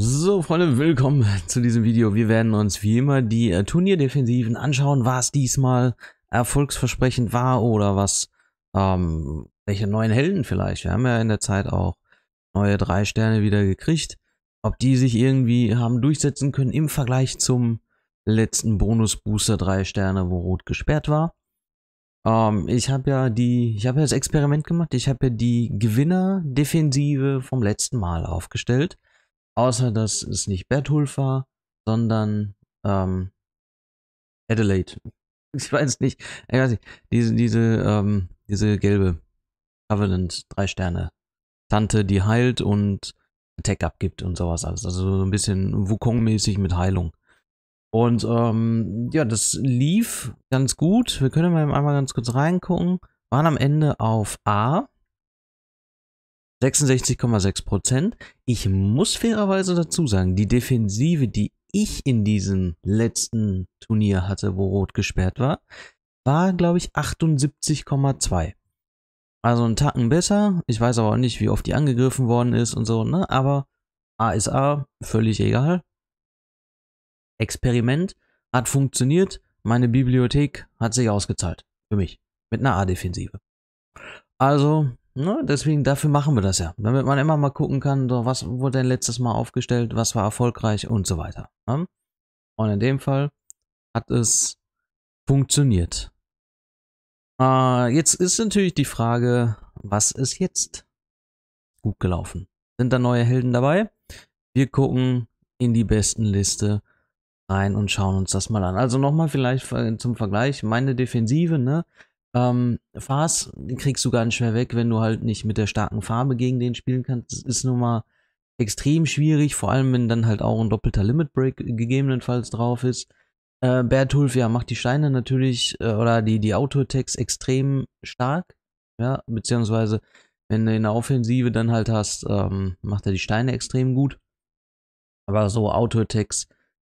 So Freunde, willkommen zu diesem Video. Wir werden uns wie immer die äh, Turnierdefensiven anschauen, was diesmal erfolgsversprechend war oder was, ähm, welche neuen Helden vielleicht. Wir haben ja in der Zeit auch neue drei Sterne wieder gekriegt. Ob die sich irgendwie haben durchsetzen können im Vergleich zum letzten Bonusbooster booster 3 Sterne, wo Rot gesperrt war. Ähm, ich habe ja die, ich habe ja das Experiment gemacht. Ich habe ja die Gewinnerdefensive vom letzten Mal aufgestellt Außer, dass es nicht Berthold war, sondern ähm, Adelaide. Ich weiß nicht. Ich weiß nicht. Diese, diese, ähm, diese gelbe Covenant, drei Sterne. Tante, die heilt und Attack abgibt und sowas alles. Also so ein bisschen Wukong-mäßig mit Heilung. Und ähm, ja, das lief ganz gut. Wir können mal einmal ganz kurz reingucken. Waren am Ende auf A 66,6 Prozent. Ich muss fairerweise dazu sagen, die Defensive, die ich in diesem letzten Turnier hatte, wo Rot gesperrt war, war, glaube ich, 78,2. Also einen Tacken besser. Ich weiß aber auch nicht, wie oft die angegriffen worden ist und so, ne? Aber A ist A, völlig egal. Experiment hat funktioniert. Meine Bibliothek hat sich ausgezahlt. Für mich. Mit einer A-Defensive. Also Ne? Deswegen, dafür machen wir das ja. Damit man immer mal gucken kann, so, was wurde denn letztes Mal aufgestellt, was war erfolgreich und so weiter. Ne? Und in dem Fall hat es funktioniert. Äh, jetzt ist natürlich die Frage, was ist jetzt gut gelaufen? Sind da neue Helden dabei? Wir gucken in die besten Liste rein und schauen uns das mal an. Also nochmal vielleicht zum Vergleich, meine Defensive, ne? ähm, Farce kriegst du ganz schwer weg, wenn du halt nicht mit der starken Farbe gegen den spielen kannst. Das ist nun mal extrem schwierig, vor allem wenn dann halt auch ein doppelter Limit Break gegebenenfalls drauf ist. Äh, Bertulf, ja, macht die Steine natürlich äh, oder die, die Auto-Attacks extrem stark. Ja, beziehungsweise wenn du in der Offensive dann halt hast, ähm, macht er die Steine extrem gut. Aber so Auto-Attacks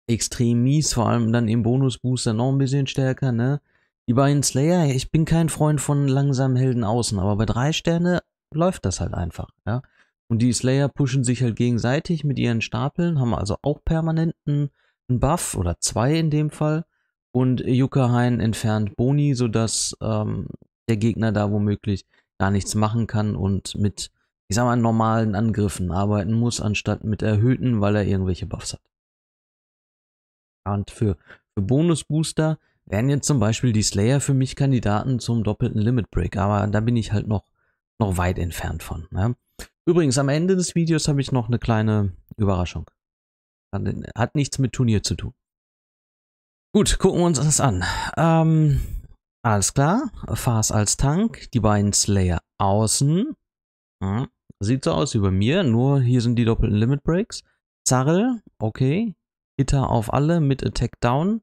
extrem mies, vor allem dann im Bonus-Booster noch ein bisschen stärker, ne? Die beiden Slayer, ich bin kein Freund von langsamen Helden außen, aber bei drei Sterne läuft das halt einfach, ja. Und die Slayer pushen sich halt gegenseitig mit ihren Stapeln, haben also auch permanenten einen Buff oder zwei in dem Fall. Und Yuka Hein entfernt Boni, sodass ähm, der Gegner da womöglich gar nichts machen kann und mit, ich sag mal, normalen Angriffen arbeiten muss, anstatt mit erhöhten, weil er irgendwelche Buffs hat. Und für, für Bonus-Booster wären jetzt zum Beispiel die Slayer für mich Kandidaten zum doppelten Limit Break, aber da bin ich halt noch, noch weit entfernt von. Ne? Übrigens, am Ende des Videos habe ich noch eine kleine Überraschung. Hat nichts mit Turnier zu tun. Gut, gucken wir uns das an. Ähm, alles klar, Fars als Tank, die beiden Slayer außen. Hm, sieht so aus wie bei mir, nur hier sind die doppelten Limit Breaks. Zarrel, okay. Hitter auf alle mit Attack Down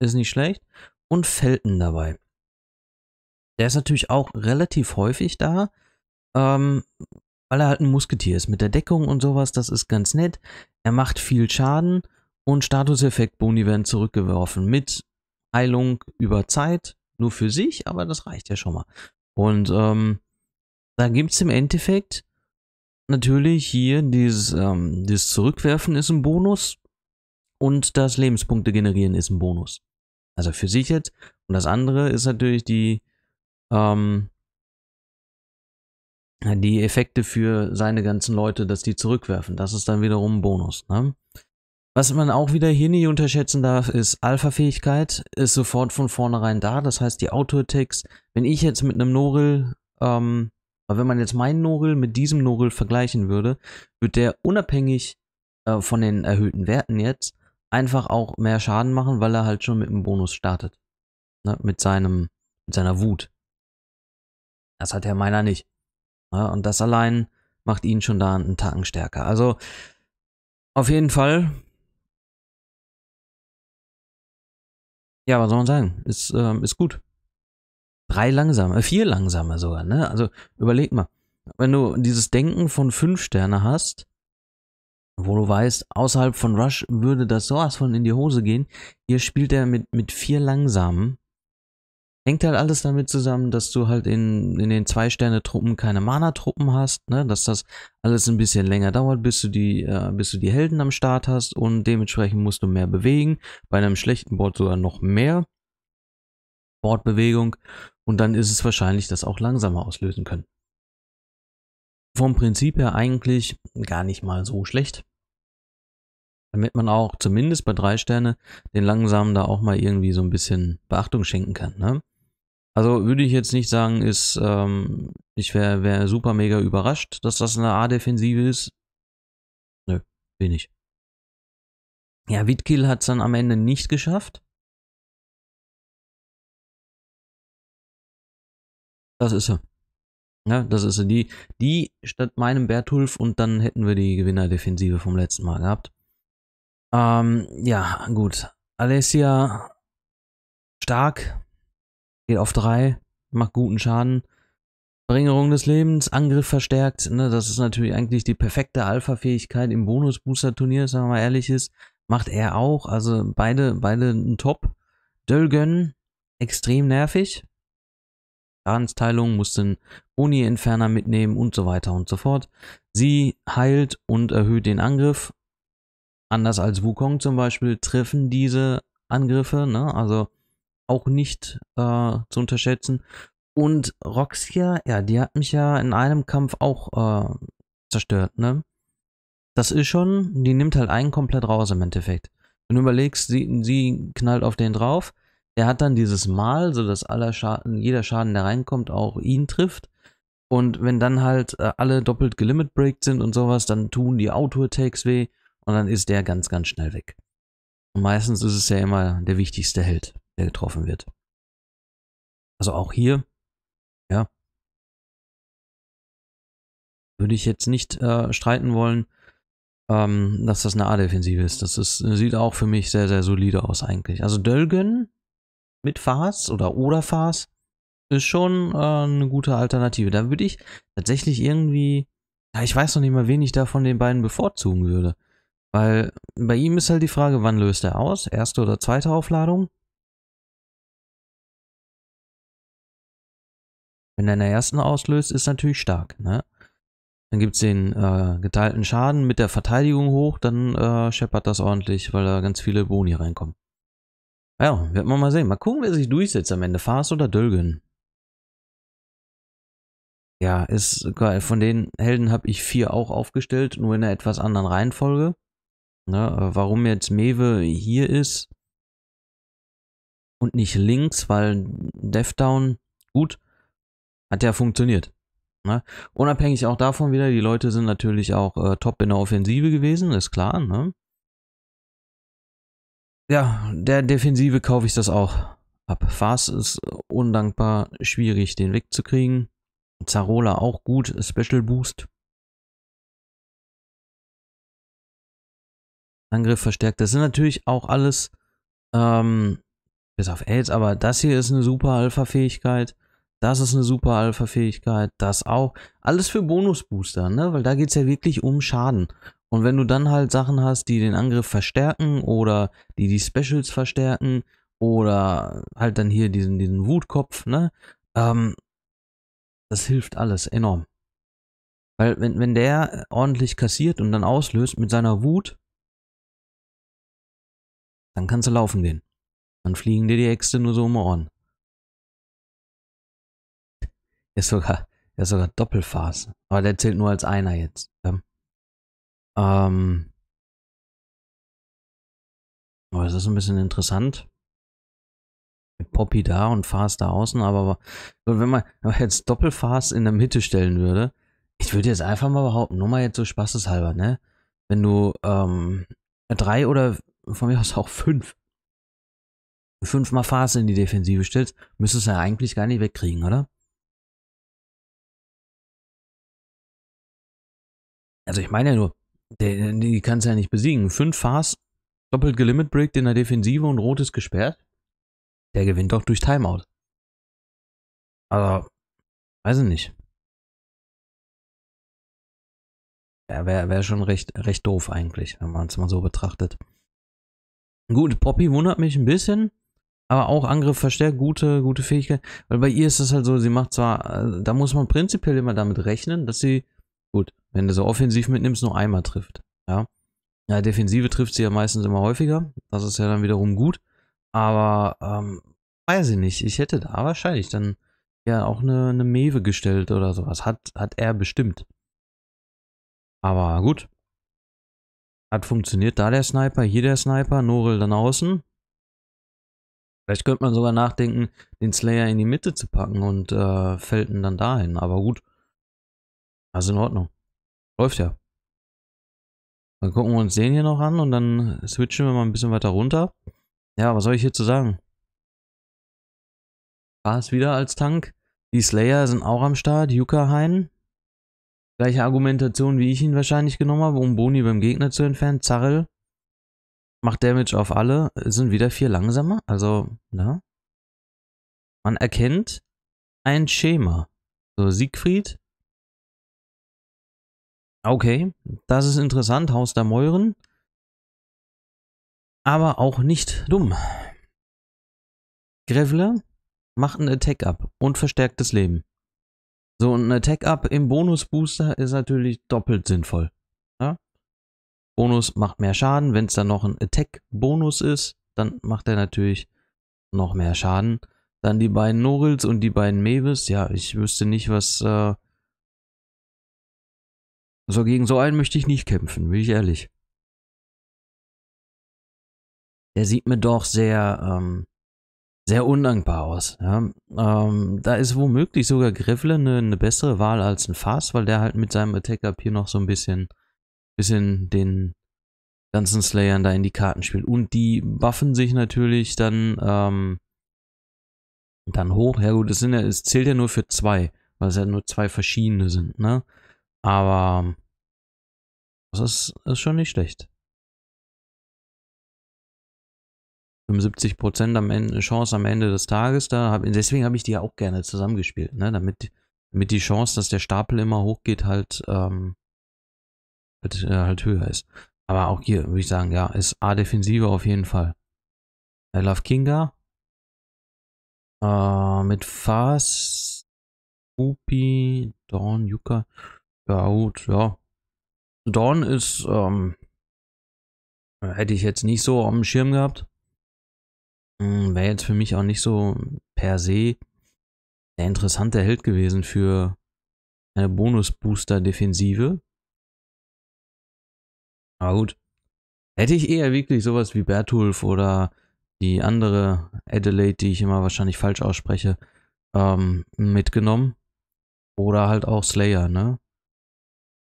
ist nicht schlecht. Und Felten dabei. Der ist natürlich auch relativ häufig da, ähm, weil er halt ein Musketier ist. Mit der Deckung und sowas, das ist ganz nett. Er macht viel Schaden und Statuseffekt-Boni werden zurückgeworfen. Mit Heilung über Zeit, nur für sich, aber das reicht ja schon mal. Und ähm, da gibt es im Endeffekt natürlich hier dieses, ähm, dieses Zurückwerfen ist ein Bonus und das Lebenspunkte generieren ist ein Bonus. Also für sich jetzt. Und das andere ist natürlich die, ähm, die Effekte für seine ganzen Leute, dass die zurückwerfen. Das ist dann wiederum ein Bonus. Ne? Was man auch wieder hier nicht unterschätzen darf, ist Alpha-Fähigkeit ist sofort von vornherein da. Das heißt, die Auto-Attacks, wenn ich jetzt mit einem Noril, ähm, wenn man jetzt meinen Noril mit diesem Noril vergleichen würde, wird der unabhängig äh, von den erhöhten Werten jetzt einfach auch mehr Schaden machen, weil er halt schon mit einem Bonus startet. Ne? Mit seinem, mit seiner Wut. Das hat Herr Meiner nicht. Ne? Und das allein macht ihn schon da einen Tacken stärker. Also, auf jeden Fall. Ja, was soll man sagen? Ist, ähm, ist gut. Drei langsame, äh, vier langsame sogar, ne? Also überleg mal. Wenn du dieses Denken von fünf Sterne hast, wo du weißt, außerhalb von Rush würde das sowas von in die Hose gehen. Hier spielt er mit, mit vier langsamen. Hängt halt alles damit zusammen, dass du halt in, in den Zwei-Sterne-Truppen keine Mana-Truppen hast, ne? dass das alles ein bisschen länger dauert, bis du, die, äh, bis du die Helden am Start hast und dementsprechend musst du mehr bewegen. Bei einem schlechten Board sogar noch mehr Bordbewegung und dann ist es wahrscheinlich, dass auch langsamer auslösen können vom Prinzip her eigentlich gar nicht mal so schlecht. Damit man auch zumindest bei drei Sterne den langsamen da auch mal irgendwie so ein bisschen Beachtung schenken kann. Ne? Also würde ich jetzt nicht sagen, ist, ähm, ich wäre wär super mega überrascht, dass das eine A-Defensive ist. Nö, bin ich. Ja, Witkill hat es dann am Ende nicht geschafft. Das ist er. Ja, ne, das ist die, die statt meinem Bertulf und dann hätten wir die Gewinnerdefensive vom letzten Mal gehabt. Ähm, ja, gut. Alessia stark, geht auf 3, macht guten Schaden. Verringerung des Lebens, Angriff verstärkt, ne, das ist natürlich eigentlich die perfekte Alpha-Fähigkeit im Bonus-Booster-Turnier, sagen wir mal ehrlich ist. Macht er auch, also beide, beide ein Top. Dölgön, extrem nervig. Schadensteilung, musste Boni-Entferner mitnehmen und so weiter und so fort. Sie heilt und erhöht den Angriff. Anders als Wukong zum Beispiel treffen diese Angriffe, ne? also auch nicht äh, zu unterschätzen. Und Roxia, ja, die hat mich ja in einem Kampf auch äh, zerstört, ne? Das ist schon, die nimmt halt einen komplett raus im Endeffekt. Wenn du überlegst, sie, sie knallt auf den drauf, er hat dann dieses Mal, sodass aller Schaden, jeder Schaden, der reinkommt, auch ihn trifft. Und wenn dann halt äh, alle doppelt gelimit gelimitbreakt sind und sowas, dann tun die Auto-Attacks weh und dann ist der ganz, ganz schnell weg. Und meistens ist es ja immer der wichtigste Held, der getroffen wird. Also auch hier, ja, würde ich jetzt nicht äh, streiten wollen, ähm, dass das eine A-Defensive ist. Das ist, sieht auch für mich sehr, sehr solide aus eigentlich. Also Dölgen mit Fahrs oder oder Fahrs ist schon äh, eine gute Alternative. Da würde ich tatsächlich irgendwie, ja, ich weiß noch nicht mal, wen ich da von den beiden bevorzugen würde. Weil bei ihm ist halt die Frage, wann löst er aus? Erste oder zweite Aufladung? Wenn er in der ersten auslöst, ist natürlich stark. Ne? Dann gibt es den äh, geteilten Schaden mit der Verteidigung hoch, dann äh, scheppert das ordentlich, weil da ganz viele Boni reinkommen. Ja, werden wir mal sehen. Mal gucken, wer sich durchsetzt am Ende. Fast oder Dölgen. Ja, ist geil. Von den Helden habe ich vier auch aufgestellt, nur in einer etwas anderen Reihenfolge. Ja, ne, äh, warum jetzt Mewe hier ist und nicht links, weil Deathdown, gut, hat ja funktioniert. Ne? Unabhängig auch davon wieder, die Leute sind natürlich auch äh, top in der Offensive gewesen, ist klar. Ne? Ja, der Defensive kaufe ich das auch ab. Fast ist undankbar schwierig, den wegzukriegen. Zarola auch gut, Special Boost. Angriff verstärkt. Das sind natürlich auch alles, ähm, bis auf AIDS, aber das hier ist eine super Alpha-Fähigkeit. Das ist eine super Alpha-Fähigkeit. Das auch. Alles für Bonus-Booster, ne? Weil da geht es ja wirklich um Schaden. Und wenn du dann halt Sachen hast, die den Angriff verstärken oder die die Specials verstärken oder halt dann hier diesen, diesen Wutkopf, ne? Ähm, das hilft alles enorm. Weil wenn, wenn der ordentlich kassiert und dann auslöst mit seiner Wut, dann kannst du laufen gehen. Dann fliegen dir die Äxte nur so um die Ohren. Ist sogar, ist sogar Doppelphase. Aber der zählt nur als einer jetzt. Ja. Ähm, aber oh, es ist ein bisschen interessant. Mit Poppy da und Fast da außen, aber wenn man jetzt Doppelfast in der Mitte stellen würde, ich würde jetzt einfach mal behaupten, nur mal jetzt so spaßeshalber, ne? Wenn du ähm, drei oder von mir aus auch fünf, fünfmal Fast in die Defensive stellst, müsstest du ja eigentlich gar nicht wegkriegen, oder? Also ich meine ja nur, die, die kannst du ja nicht besiegen. Fünf Fast, doppelt gelimit breakt in der Defensive und rot ist gesperrt. Der gewinnt doch durch Timeout. Also, weiß ich nicht. Ja, wäre wär schon recht, recht doof eigentlich, wenn man es mal so betrachtet. Gut, Poppy wundert mich ein bisschen, aber auch Angriff verstärkt, gute, gute Fähigkeit. Weil bei ihr ist es halt so, sie macht zwar, äh, da muss man prinzipiell immer damit rechnen, dass sie wenn du so offensiv mitnimmst, nur einmal trifft. Ja, ja Defensive trifft sie ja meistens immer häufiger. Das ist ja dann wiederum gut. Aber ähm, weiß ich nicht. Ich hätte da wahrscheinlich dann ja auch eine, eine Mewe gestellt oder sowas. Hat, hat er bestimmt. Aber gut. Hat funktioniert. Da der Sniper, hier der Sniper, Noril dann außen. Vielleicht könnte man sogar nachdenken, den Slayer in die Mitte zu packen und äh, ihn dann dahin. Aber gut. Also in Ordnung. Läuft ja. Dann gucken wir uns den hier noch an und dann switchen wir mal ein bisschen weiter runter. Ja, was soll ich hierzu sagen? Gas wieder als Tank. Die Slayer sind auch am Start. Yuka Hein. Gleiche Argumentation, wie ich ihn wahrscheinlich genommen habe, um Boni beim Gegner zu entfernen. Zarrel macht Damage auf alle. sind wieder vier langsamer. Also, na. Man erkennt ein Schema. So, Siegfried Okay, das ist interessant, Haus der Meuren. Aber auch nicht dumm. Grevler macht einen Attack-Up und verstärkt das Leben. So, ein Attack-Up im Bonus-Booster ist natürlich doppelt sinnvoll. Ja? Bonus macht mehr Schaden. Wenn es dann noch ein Attack-Bonus ist, dann macht er natürlich noch mehr Schaden. Dann die beiden Norils und die beiden Mavis. Ja, ich wüsste nicht, was... Äh, so gegen so einen möchte ich nicht kämpfen, will ich ehrlich. Der sieht mir doch sehr, ähm, sehr undankbar aus. Ja? Ähm, da ist womöglich sogar Griffle eine, eine, bessere Wahl als ein Fass, weil der halt mit seinem Attack-Up hier noch so ein bisschen, bisschen den ganzen Slayern da in die Karten spielt. Und die buffen sich natürlich dann, ähm, dann hoch. Ja gut, es, sind ja, es zählt ja nur für zwei, weil es ja nur zwei verschiedene sind, ne? Aber das ist, ist schon nicht schlecht. 75% am Ende, Chance am Ende des Tages, da hab, deswegen habe ich die ja auch gerne zusammengespielt, ne? damit, damit die Chance, dass der Stapel immer hochgeht, halt, ähm, halt, äh, halt höher ist. Aber auch hier würde ich sagen, ja, ist A-Defensive auf jeden Fall. I love Kinga. Äh, mit Fas, Upi, Dorn, Yuka. Ja, gut, ja. Dawn ist, ähm, hätte ich jetzt nicht so am Schirm gehabt. Hm, Wäre jetzt für mich auch nicht so per se der interessante Held gewesen für eine Bonus-Booster-Defensive. Aber gut. Hätte ich eher wirklich sowas wie Bertulf oder die andere Adelaide, die ich immer wahrscheinlich falsch ausspreche, ähm, mitgenommen. Oder halt auch Slayer, ne?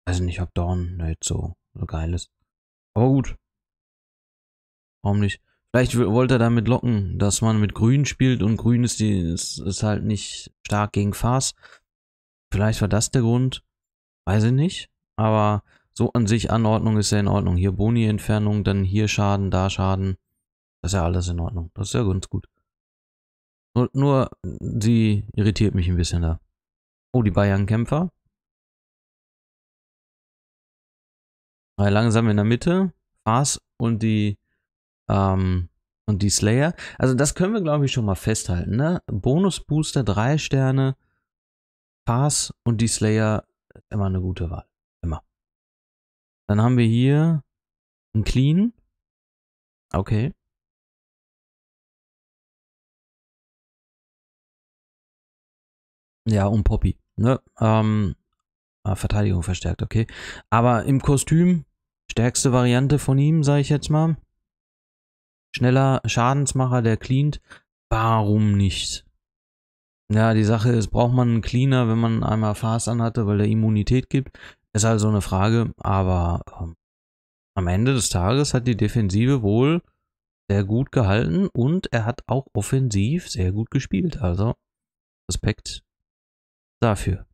Weiß nicht, ob Dawn jetzt so, so geil ist. Aber gut. Warum nicht? Vielleicht wollte er damit locken, dass man mit Grün spielt und Grün ist, die, ist, ist halt nicht stark gegen Farce. Vielleicht war das der Grund. Weiß ich nicht. Aber so an sich Anordnung ist ja in Ordnung. Hier Boni-Entfernung, dann hier Schaden, da Schaden. Das ist ja alles in Ordnung. Das ist ja ganz gut. Nur, nur sie irritiert mich ein bisschen da. Oh, die Bayern-Kämpfer. langsam in der Mitte, Fars und die ähm, und die Slayer. Also das können wir, glaube ich, schon mal festhalten. Ne? Bonus-Booster, drei Sterne, Fars und die Slayer, immer eine gute Wahl. Immer. Dann haben wir hier ein Clean. Okay. Ja, und Poppy. Ne? Ähm, Ah, Verteidigung verstärkt, okay. Aber im Kostüm, stärkste Variante von ihm, sage ich jetzt mal. Schneller Schadensmacher, der cleant. Warum nicht? Ja, die Sache ist, braucht man einen Cleaner, wenn man einmal Fast anhatte, weil der Immunität gibt? Ist also eine Frage, aber ähm, am Ende des Tages hat die Defensive wohl sehr gut gehalten und er hat auch offensiv sehr gut gespielt. Also Respekt dafür.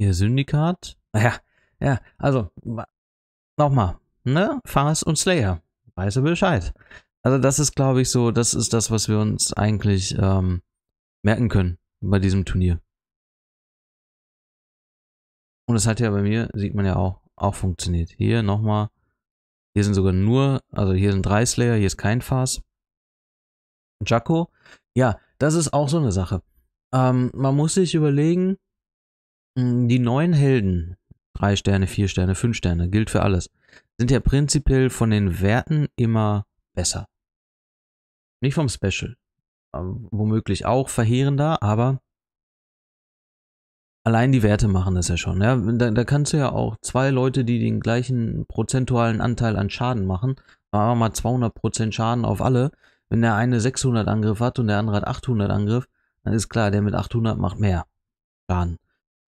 Ihr Syndikat? Naja, ja, also, nochmal, ne? Fast und Slayer. Weiß er Bescheid. Also, das ist, glaube ich, so, das ist das, was wir uns eigentlich ähm, merken können bei diesem Turnier. Und das hat ja bei mir, sieht man ja auch, auch funktioniert. Hier nochmal, hier sind sogar nur, also hier sind drei Slayer, hier ist kein Fass. Jacko, ja, das ist auch so eine Sache. Ähm, man muss sich überlegen, Mm, die neuen Helden, drei Sterne, vier Sterne, fünf Sterne, gilt für alles, sind ja prinzipiell von den Werten immer besser. Nicht vom Special. Äh, womöglich auch verheerender, aber allein die Werte machen das ja schon. Ja? Da, da, kannst du ja auch zwei Leute, die den gleichen prozentualen Anteil an Schaden machen, machen wir mal 200% Schaden auf alle. Wenn der eine 600 Angriff hat und der andere hat 800 Angriff, dann ist klar, der mit 800 macht mehr Schaden.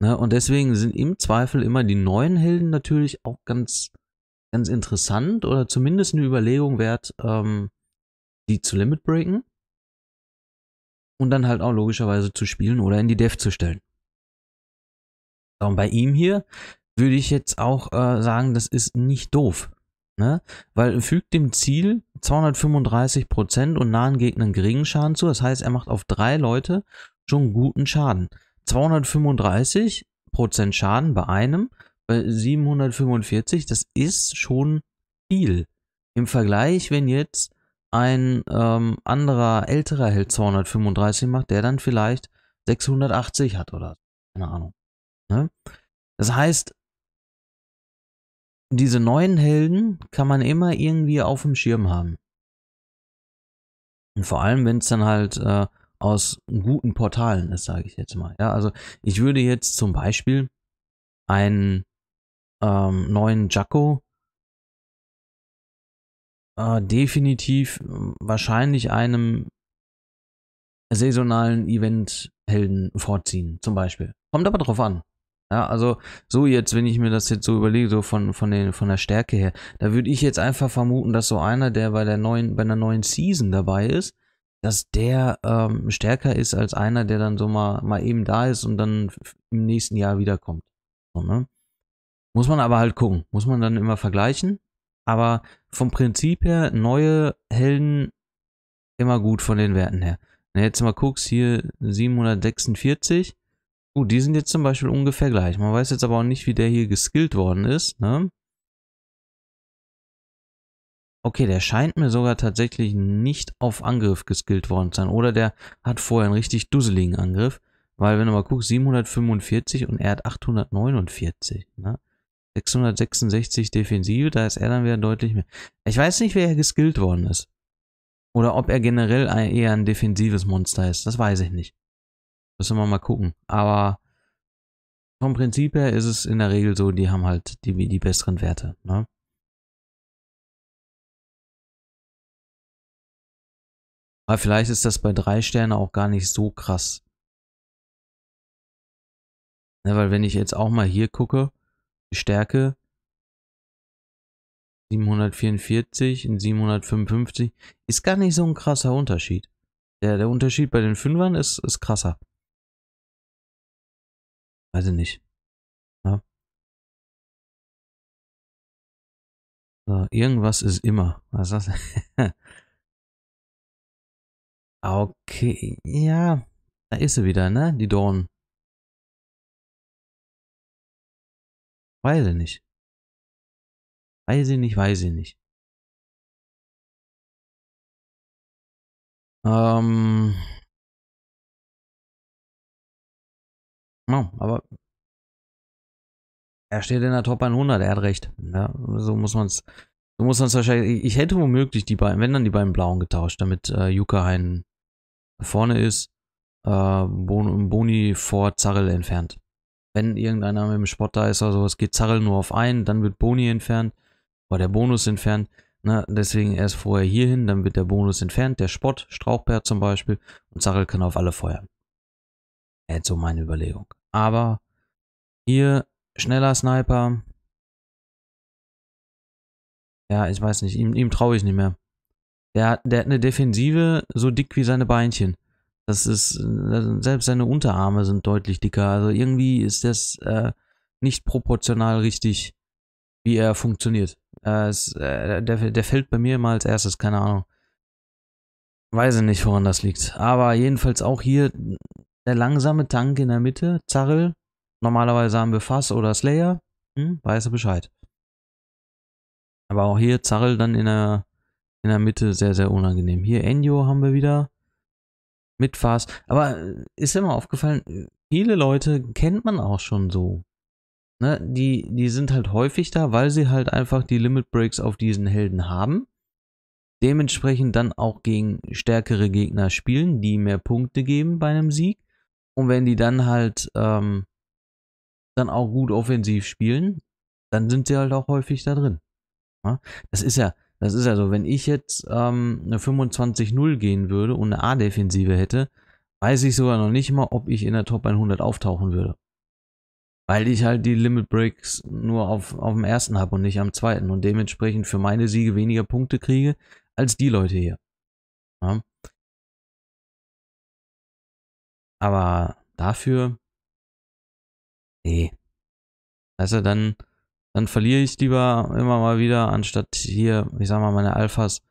Ne? Und deswegen sind im Zweifel immer die neuen Helden natürlich auch ganz, ganz interessant oder zumindest eine Überlegung wert, ähm, die zu Limit breaken. Und dann halt auch logischerweise zu spielen oder in die Dev zu stellen. Und bei ihm hier würde ich jetzt auch äh, sagen, das ist nicht doof. Ne? Weil fügt dem Ziel 235% und nahen Gegnern geringen Schaden zu. Das heißt, er macht auf drei Leute schon guten Schaden. 235% Schaden bei einem, bei 745, das ist schon viel. Im Vergleich, wenn jetzt ein ähm, anderer älterer Held 235 macht, der dann vielleicht 680 hat oder keine Ahnung. Ne? Das heißt, diese neuen Helden kann man immer irgendwie auf dem Schirm haben. Und vor allem, wenn es dann halt äh, aus guten Portalen ist, sage ich jetzt mal. Ja, also ich würde jetzt zum Beispiel einen ähm, neuen Jacko äh, definitiv äh, wahrscheinlich einem saisonalen Event-Helden vorziehen, zum Beispiel. Kommt aber drauf an. Ja, also so jetzt, wenn ich mir das jetzt so überlege, so von, von, den, von der Stärke her, da würde ich jetzt einfach vermuten, dass so einer, der bei der neuen, bei einer neuen Season dabei ist, dass der ähm, stärker ist als einer, der dann so mal, mal eben da ist und dann im nächsten Jahr wiederkommt. So, ne? Muss man aber halt gucken. Muss man dann immer vergleichen. Aber vom Prinzip her, neue Helden immer gut von den Werten her. Wenn du jetzt mal guckst, hier 746. Gut, die sind jetzt zum Beispiel ungefähr gleich. Man weiß jetzt aber auch nicht, wie der hier geskillt worden ist. Ne? Okay, der scheint mir sogar tatsächlich nicht auf Angriff geskillt worden zu sein. Oder der hat vorher einen richtig dusseligen Angriff. Weil, wenn du mal guckst, 745 und er hat 849. Ne? 666 Defensive, da ist er dann wieder deutlich mehr. Ich weiß nicht, wer er geskillt worden ist. Oder ob er generell eher ein defensives Monster ist. Das weiß ich nicht. Müssen wir mal gucken. Aber vom Prinzip her ist es in der Regel so, die haben halt die, die besseren Werte. Ne? Aber vielleicht ist das bei drei Sternen auch gar nicht so krass. Ja, ne, weil wenn ich jetzt auch mal hier gucke, Stärke 744 und 755 ist gar nicht so ein krasser Unterschied. Der, der Unterschied bei den Fünfern ist, ist krasser. Weiß ich nicht. Ja. So, irgendwas ist immer. Was ist das? Okay, ja. Da ist sie wieder, ne? Die Dorn. Weiß ich nicht. Weiß ich nicht, weiß ich nicht. Ähm. Ja, aber er steht in der Top 100, er hat recht. Ja, so muss man es so muss man's wahrscheinlich. Ich hätte womöglich die beiden, wenn dann die beiden Blauen getauscht, damit äh, Yuka einen vorne ist, äh, Boni vor Zarrel entfernt. Wenn irgendeiner mit dem Spot da ist oder sowas, geht Zarrel nur auf einen, dann wird Boni entfernt oder der Bonus entfernt. Na, ne? deswegen erst vorher hier hin, dann wird der Bonus entfernt, der Spott, Strauchbär zum Beispiel, und Zarrel kann auf alle feuern. Jetzt so meine Überlegung. Aber hier schneller Sniper. Ja, ich weiß nicht, ihm, ihm traue ich nicht mehr. Der hat, der hat eine Defensive so dick wie seine Beinchen. Das ist, selbst seine Unterarme sind deutlich dicker. Also irgendwie ist das äh, nicht proportional richtig, wie er funktioniert. Äh, es, äh, der, der fällt bei mir mal als erstes, keine Ahnung. Weiß ich nicht, woran das liegt. Aber jedenfalls auch hier der langsame Tank in der Mitte, Zarrel. Normalerweise haben wir Fass oder Slayer. Hm, weiß er Bescheid. Aber auch hier Zarrel dann in der in der Mitte sehr, sehr unangenehm. Hier Enyo haben wir wieder. Mit Fast. Aber äh, ist immer aufgefallen, viele Leute kennt man auch schon so. Ne? Die, die sind halt häufig da, weil sie halt einfach die Limit Breaks auf diesen Helden haben. Dementsprechend dann auch gegen stärkere Gegner spielen, die mehr Punkte geben bei einem Sieg. Und wenn die dann halt ähm, dann auch gut offensiv spielen, dann sind sie halt auch häufig da drin. Das ist ja, das ist also, wenn ich jetzt ähm, eine 25-0 gehen würde und eine A-Defensive hätte, weiß ich sogar noch nicht mal, ob ich in der Top 100 auftauchen würde. Weil ich halt die Limit Breaks nur auf, auf dem ersten habe und nicht am zweiten und dementsprechend für meine Siege weniger Punkte kriege als die Leute hier. Ja. Aber dafür, nee. Also dann dann verliere ich lieber immer mal wieder, anstatt hier, ich sag mal, meine Alphas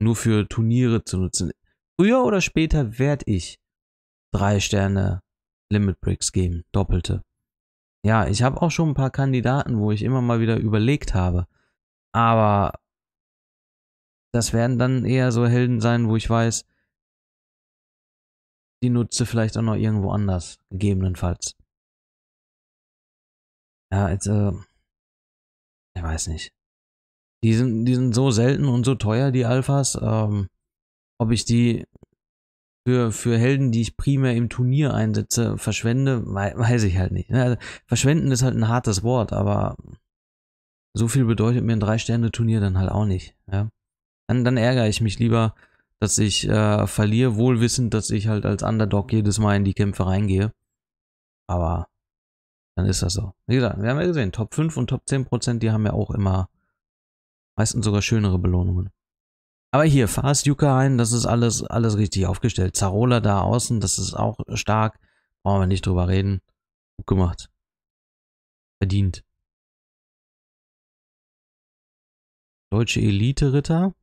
nur für Turniere zu nutzen. Früher oder später werde ich drei Sterne Limit Bricks geben, doppelte. Ja, ich habe auch schon ein paar Kandidaten, wo ich immer mal wieder überlegt habe. Aber das werden dann eher so Helden sein, wo ich weiß, die nutze vielleicht auch noch irgendwo anders, gegebenenfalls. Ja, jetzt, also äh, ich weiß nicht. Die sind, die sind so selten und so teuer, die Alphas. Ähm, ob ich die für, für Helden, die ich primär im Turnier einsetze, verschwende, weiß ich halt nicht. Ne? Also, verschwenden ist halt ein hartes Wort, aber so viel bedeutet mir ein Drei-Sterne-Turnier dann halt auch nicht. Ja? Dann, dann ärgere ich mich lieber, dass ich äh, verliere, wohlwissend, dass ich halt als Underdog jedes Mal in die Kämpfe reingehe. Aber dann ist das so. Wie gesagt, wir haben ja gesehen, Top 5 und Top 10 Prozent, die haben ja auch immer meistens sogar schönere Belohnungen. Aber hier, Fast Yuka ein, das ist alles, alles richtig aufgestellt. Zarola da außen, das ist auch stark. Brauchen wir nicht drüber reden. Gut gemacht. Verdient. Deutsche Elite-Ritter.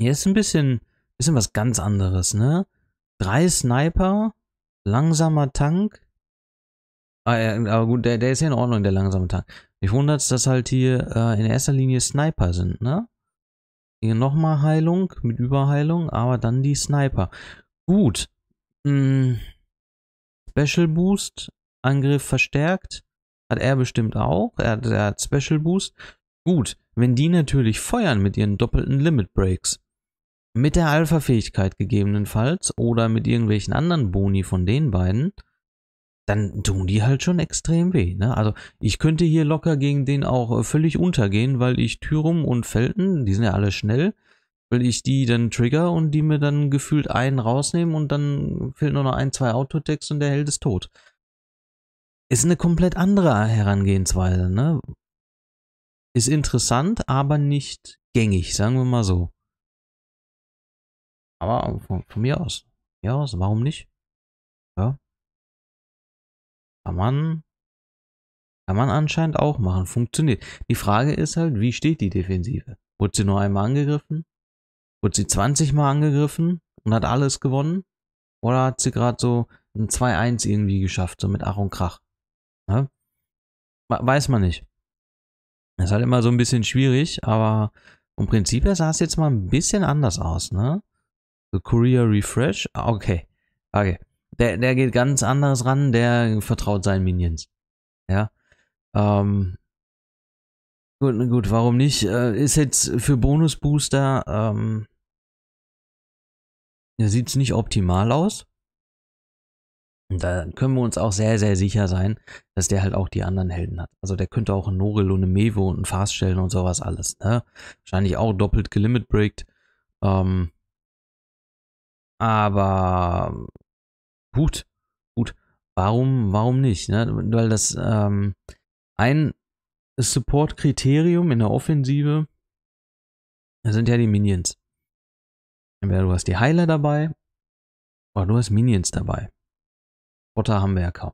Hier ist ein bisschen, bisschen was ganz anderes, ne? Drei Sniper, langsamer Tank, Ah, ja, aber gut, der, der ist ja in Ordnung, der langsame Tank. Mich wundere es, dass halt hier äh, in erster Linie Sniper sind, ne? Hier nochmal Heilung mit Überheilung, aber dann die Sniper. Gut. Hm. Special Boost, Angriff verstärkt. Hat er bestimmt auch. Er er hat Special Boost. Gut, wenn die natürlich feuern mit ihren doppelten Limit Breaks, mit der Alpha-Fähigkeit gegebenenfalls oder mit irgendwelchen anderen Boni von den beiden, dann tun die halt schon extrem weh. Ne? Also ich könnte hier locker gegen den auch äh, völlig untergehen, weil ich Tyrum und Felten, die sind ja alle schnell, weil ich die dann trigger und die mir dann gefühlt einen rausnehmen und dann fehlt nur noch ein, zwei Autotext und der Held ist tot. Ist eine komplett andere Herangehensweise, ne? Ist interessant, aber nicht gängig, sagen wir mal so. Aber von, von mir aus. Ja, warum nicht? Kann man, kann man anscheinend auch machen. Funktioniert. Die Frage ist halt, wie steht die Defensive? Wurde sie nur einmal angegriffen? Wurde sie 20 Mal angegriffen und hat alles gewonnen? Oder hat sie gerade so ein 2-1 irgendwie geschafft, so mit Ach und Krach? Ne? Weiß man nicht. Das ist halt immer so ein bisschen schwierig, aber im Prinzip sah es jetzt mal ein bisschen anders aus, ne? So Korea Refresh, ah, okay. Okay. Der, der geht ganz anders ran, der vertraut seinen Minions. Ja. Ähm, gut, gut, warum nicht? Äh, ist jetzt für Bonusbooster, ähm, sieht es nicht optimal aus. Und Da können wir uns auch sehr, sehr sicher sein, dass der halt auch die anderen Helden hat. Also der könnte auch ein Norel und eine Mevo und ein Fast stellen und sowas alles. Ne? Wahrscheinlich auch doppelt gelimit breaked. Ähm, aber gut, gut. Warum, warum nicht? Ne? Weil das ähm, ein Support-Kriterium in der Offensive sind ja die Minions. Entweder du hast die Heiler dabei oder du hast Minions dabei. Spotter haben wir ja kaum.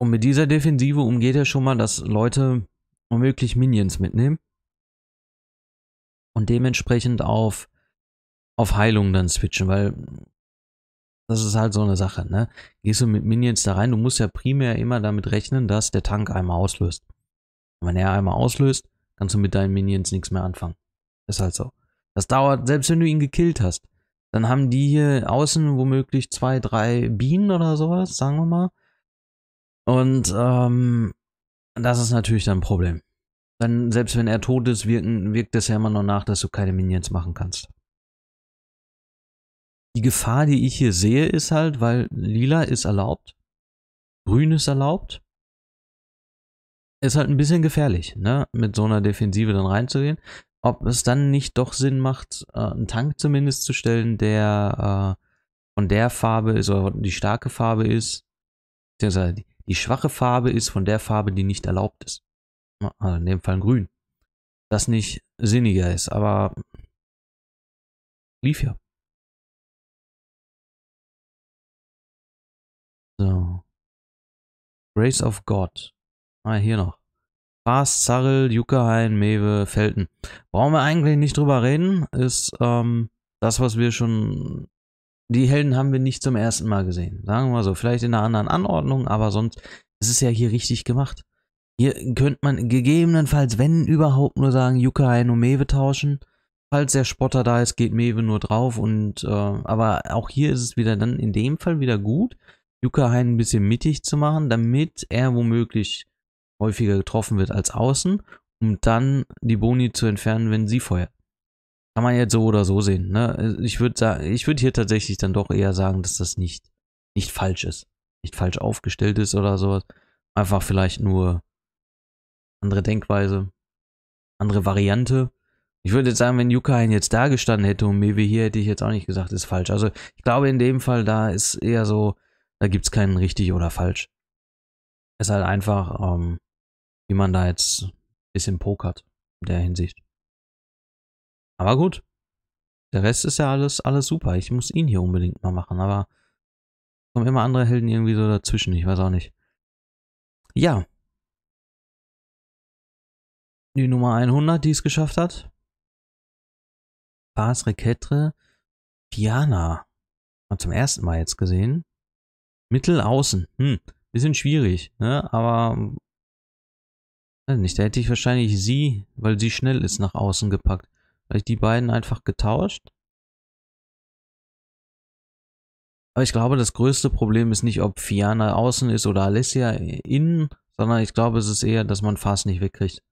Und mit dieser Defensive umgeht er schon mal, dass Leute womöglich Minions mitnehmen und dementsprechend auf auf Heilung dann switchen, weil das ist halt so eine Sache, ne? Gehst du mit Minions da rein, du musst ja primär immer damit rechnen, dass der Tank einmal auslöst. wenn er einmal auslöst, kannst du mit deinen Minions nichts mehr anfangen. Ist halt so. Das dauert, selbst wenn du ihn gekillt hast, dann haben die hier außen womöglich zwei, drei Bienen oder sowas, sagen wir mal. Und ähm, das ist natürlich dann ein Problem. Dann, selbst wenn er tot ist, wirken, wirkt es ja immer noch nach, dass du keine Minions machen kannst. Die Gefahr, die ich hier sehe, ist halt, weil lila ist erlaubt, grün ist erlaubt. Ist halt ein bisschen gefährlich, ne? mit so einer Defensive dann reinzugehen. Ob es dann nicht doch Sinn macht, äh, einen Tank zumindest zu stellen, der äh, von der Farbe ist, oder die starke Farbe ist, beziehungsweise die schwache Farbe ist von der Farbe, die nicht erlaubt ist. Also in dem Fall grün. Das nicht sinniger ist, aber lief ja. Grace of God. Ah, hier noch. Fast, Zarrel, Jukahain, Mewe, Felten. Brauchen wir eigentlich nicht drüber reden. Ist ähm, das, was wir schon. Die Helden haben wir nicht zum ersten Mal gesehen. Sagen wir mal so. Vielleicht in einer anderen Anordnung, aber sonst es ist ja hier richtig gemacht. Hier könnte man gegebenenfalls, wenn überhaupt, nur sagen, Jukahain und Mewe tauschen. Falls der Spotter da ist, geht Mewe nur drauf und äh, aber auch hier ist es wieder dann in dem Fall wieder gut, Yuka ein bisschen mittig zu machen, damit er womöglich häufiger getroffen wird als außen, um dann die Boni zu entfernen, wenn sie feuert. Kann man jetzt so oder so sehen. Ne? Ich würde sagen, ich würde hier tatsächlich dann doch eher sagen, dass das nicht, nicht falsch ist. Nicht falsch aufgestellt ist oder sowas. Einfach vielleicht nur andere Denkweise, andere Variante. Ich würde jetzt sagen, wenn Yukain jetzt da gestanden hätte und Mewe hier, hätte ich jetzt auch nicht gesagt, ist falsch. Also ich glaube in dem Fall, da ist eher so, da gibt es keinen richtig oder falsch. Es ist halt einfach, ähm, wie man da jetzt ein bisschen pokert in der Hinsicht. Aber gut. Der Rest ist ja alles, alles super. Ich muss ihn hier unbedingt mal machen, aber kommen immer andere Helden irgendwie so dazwischen. Ich weiß auch nicht. Ja. Die Nummer 100, die es geschafft hat. Bas Requetre Piana. Mal zum ersten Mal jetzt gesehen. Mittelaußen. Hm, bisschen schwierig, ne? Aber weiß nicht, da hätte ich wahrscheinlich sie, weil sie schnell ist, nach außen gepackt. Vielleicht die beiden einfach getauscht? Aber ich glaube, das größte Problem ist nicht, ob Fiana außen ist oder Alessia innen, sondern ich glaube, es ist eher, dass man Fast nicht wegkriegt.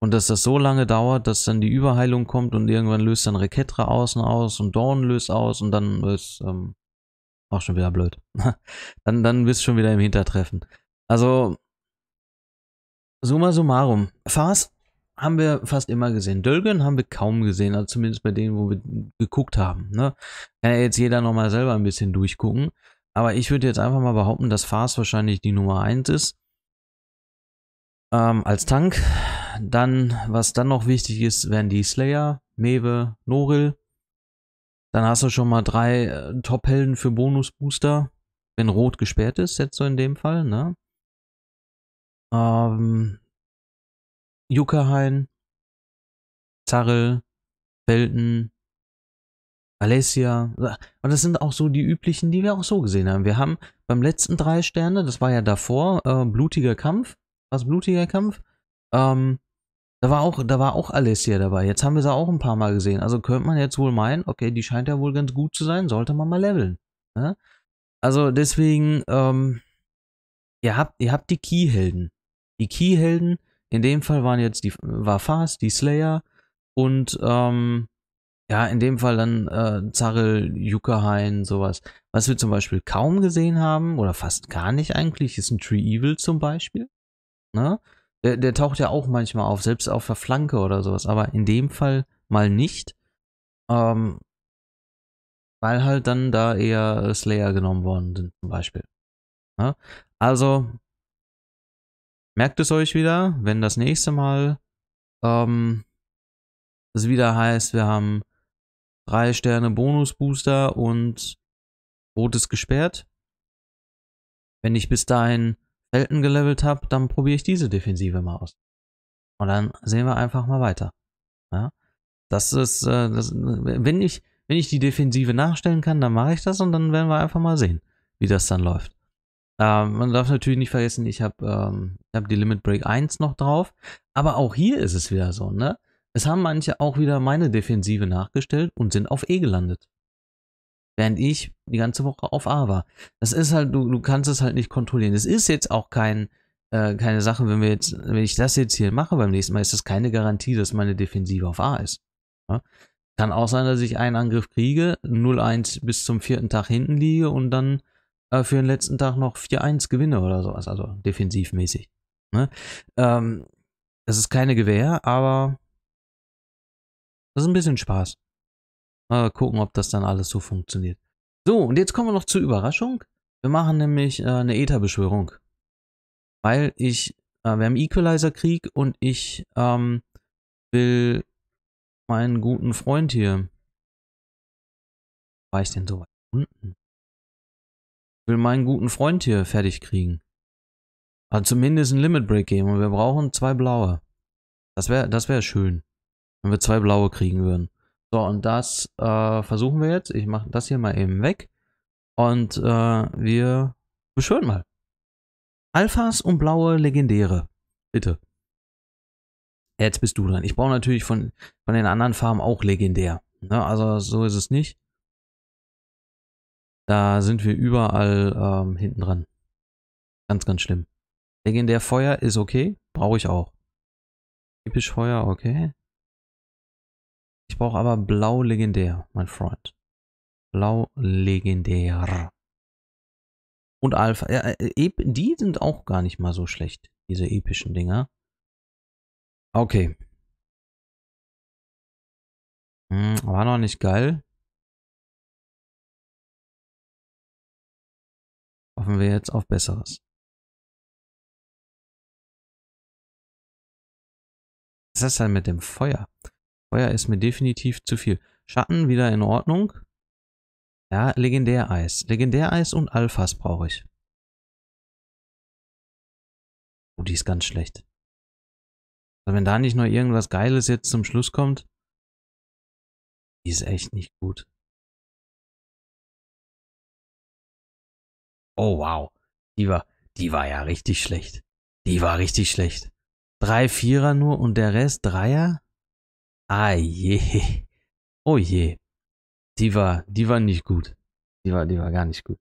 Und dass das so lange dauert, dass dann die Überheilung kommt und irgendwann löst dann Reketra außen aus und Dorn löst aus und dann ist ähm, auch schon wieder blöd. dann, dann bist du schon wieder im Hintertreffen. Also, summa summarum. Fars haben wir fast immer gesehen. Dölgen haben wir kaum gesehen, also zumindest bei denen, wo wir geguckt haben. Ne? Kann ja jetzt jeder nochmal selber ein bisschen durchgucken. Aber ich würde jetzt einfach mal behaupten, dass Fars wahrscheinlich die Nummer 1 ist. Ähm, als Tank. Dann, was dann noch wichtig ist, wären die Slayer, Mewe, Noril. Dann hast du schon mal drei äh, Top-Helden für Bonus-Booster. Wenn Rot gesperrt ist, jetzt so in dem Fall, ne? Ähm, Juckerhain, Zarrel, Felten, Alessia. Und das sind auch so die üblichen, die wir auch so gesehen haben. Wir haben beim letzten drei Sterne, das war ja davor, äh, blutiger Kampf. Was blutiger Kampf? Ähm, da war auch, da war auch Alessia dabei. Jetzt haben wir sie auch ein paar Mal gesehen. Also könnte man jetzt wohl meinen, okay, die scheint ja wohl ganz gut zu sein, sollte man mal leveln. Ne? Also deswegen, ähm, ihr habt, ihr habt die Keyhelden. Die Keyhelden, in dem Fall waren jetzt die, war Fast, die Slayer und, ähm, ja, in dem Fall dann äh, Zarrel, Yuccahain, sowas. Was wir zum Beispiel kaum gesehen haben, oder fast gar nicht eigentlich, ist ein Tree Evil zum Beispiel. Ne? Der, der, taucht ja auch manchmal auf, selbst auf der Flanke oder sowas, aber in dem Fall mal nicht. Ähm, weil halt dann da eher Slayer genommen worden sind, zum Beispiel. Ja? Ne? Also, merkt es euch wieder, wenn das nächste Mal ähm, es wieder heißt, wir haben drei Sterne Bonus-Booster und Rotes gesperrt. Wenn ich bis dahin Felton gelevelt habe, dann probiere ich diese Defensive mal aus. Und dann sehen wir einfach mal weiter. Ja? Das ist, äh, das, wenn, ich, wenn ich die Defensive nachstellen kann, dann mache ich das und dann werden wir einfach mal sehen, wie das dann läuft. Ähm, man darf natürlich nicht vergessen, ich habe ähm, hab die Limit Break 1 noch drauf. Aber auch hier ist es wieder so, ne? Es haben manche auch wieder meine Defensive nachgestellt und sind auf E gelandet. Während ich die ganze Woche auf A war. Das ist halt, du, du kannst es halt nicht kontrollieren. Es ist jetzt auch kein, äh, keine Sache, wenn wir jetzt, wenn ich das jetzt hier mache beim nächsten Mal, ist das keine Garantie, dass meine Defensive auf A ist. Ja? Kann auch sein, dass ich einen Angriff kriege, 0-1 bis zum vierten Tag hinten liege und dann äh, für den letzten Tag noch 4-1 gewinne oder sowas, also defensivmäßig. Ne? Ähm, das ist keine Gewähr, aber das ist ein bisschen Spaß. Mal gucken, ob das dann alles so funktioniert. So, und jetzt kommen wir noch zur Überraschung. Wir machen nämlich äh, eine Ether-Beschwörung. Weil ich, äh, wir haben Equalizer-Krieg und ich ähm, will meinen guten Freund hier. War ich denn so weit unten? Ich will meinen guten Freund hier fertig kriegen. Also zumindest ein Limit Break geben und wir brauchen zwei blaue. Das wäre das wär schön, wenn wir zwei blaue kriegen würden. So, und das äh, versuchen wir jetzt. Ich mache das hier mal eben weg. Und äh, wir beschwören mal. Alphas und blaue Legendäre. Bitte. Jetzt bist du dran. Ich brauche natürlich von, von den anderen Farben auch legendär. Ne? Also so ist es nicht. Da sind wir überall ähm, hinten dran. Ganz, ganz schlimm. Legendär Feuer ist okay. Brauche ich auch. Typisch Feuer, okay. Ich brauche aber blau legendär, mein Freund. Blau legendär. Und Alpha. Ja, äh, äh, die sind auch gar nicht mal so schlecht, diese epischen Dinger. Okay. Hm, war noch nicht geil. Hoffen wir jetzt auf Besseres. Was ist das denn mit dem Feuer? Feuer ist mir definitiv zu viel. Schatten wieder in Ordnung. Ja, Legendäreis. Legendäreis und Alphas brauche ich. Oh, die ist ganz schlecht. Also wenn da nicht noch irgendwas Geiles jetzt zum Schluss kommt, die ist echt nicht gut. Oh, wow. Die war, die war ja richtig schlecht. Die war richtig schlecht. Drei Vierer nur und der Rest Dreier? Ah je. Oh je. Die war, die war nicht gut. Die war, die war gar nicht gut.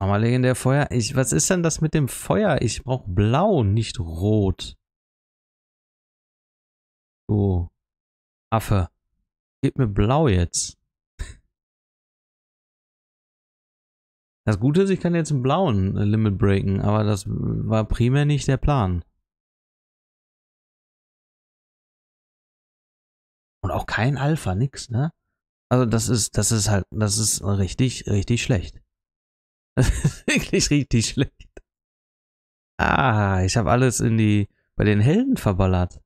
Nochmal legendär Feuer. Ich, was ist denn das mit dem Feuer? Ich brauche blau, nicht rot. Du oh. Affe. Gib mir blau jetzt. Das Gute ist, ich kann jetzt einen blauen äh, Limit breaken, aber das äh, war primär nicht der Plan. Und auch kein Alpha, nix, ne? Also das ist, das ist halt, das ist richtig, richtig schlecht. Das ist wirklich richtig schlecht. Ah, ich habe alles in die, bei den Helden verballert.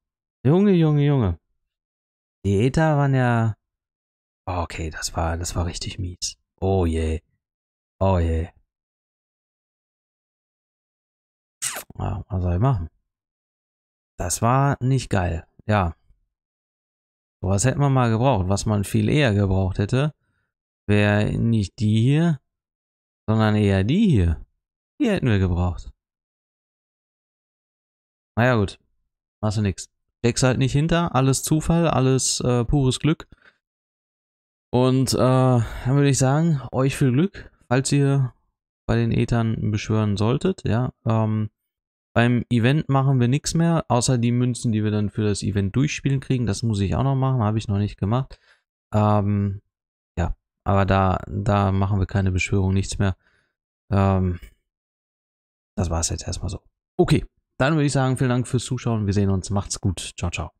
Junge, Junge, Junge. Die Äther waren ja, oh, okay, das war, das war richtig mies. Oh je. Oh je. Ja, was soll ich machen? Das war nicht geil. Ja, was hätten wir mal gebraucht? Was man viel eher gebraucht hätte, wäre nicht die hier, sondern eher die hier. Die hätten wir gebraucht. Naja gut, machst du nix. Steckst halt nicht hinter, alles Zufall, alles äh, pures Glück. Und äh, dann würde ich sagen, euch viel Glück, falls ihr bei den Ethern beschwören solltet, ja. Ähm, beim Event machen wir nichts mehr, außer die Münzen, die wir dann für das Event durchspielen kriegen. Das muss ich auch noch machen, habe ich noch nicht gemacht. Ähm, ja, aber da, da machen wir keine Beschwörung, nichts mehr. Ähm, das war es jetzt erstmal so. Okay, dann würde ich sagen, vielen Dank fürs Zuschauen. Wir sehen uns. Macht's gut. Ciao, ciao.